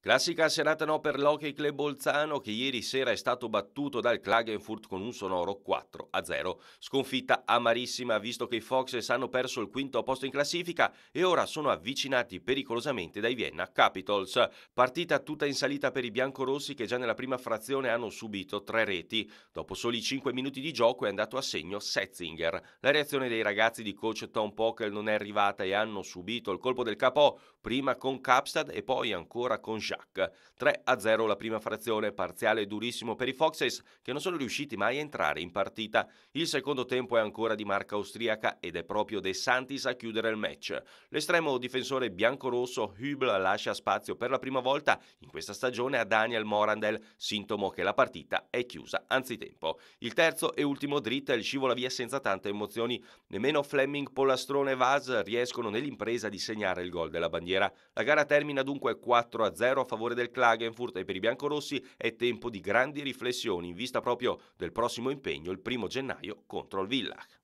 Classica serata no per l'Hockey Club Bolzano che ieri sera è stato battuto dal Klagenfurt con un sonoro 4-0. Sconfitta amarissima visto che i Foxes hanno perso il quinto posto in classifica e ora sono avvicinati pericolosamente dai Vienna Capitals. Partita tutta in salita per i biancorossi che già nella prima frazione hanno subito tre reti. Dopo soli 5 minuti di gioco è andato a segno Setzinger. La reazione dei ragazzi di coach Tom Pokel non è arrivata e hanno subito il colpo del capo prima con Capstad e poi ancora con Sciac. 3-0 la prima frazione, parziale durissimo per i Foxes che non sono riusciti mai a entrare in partita. Il secondo tempo è ancora di marca austriaca ed è proprio De Santis a chiudere il match. L'estremo difensore biancorosso Hübel lascia spazio per la prima volta in questa stagione a Daniel Morandel, sintomo che la partita è chiusa anzitempo. Il terzo e ultimo drittel scivola via senza tante emozioni, nemmeno Fleming, Pollastrone e Vaz riescono nell'impresa di segnare il gol della bandiera. La gara termina dunque 4-0 0 a favore del Klagenfurt e per i biancorossi è tempo di grandi riflessioni in vista proprio del prossimo impegno il primo gennaio contro il Villach.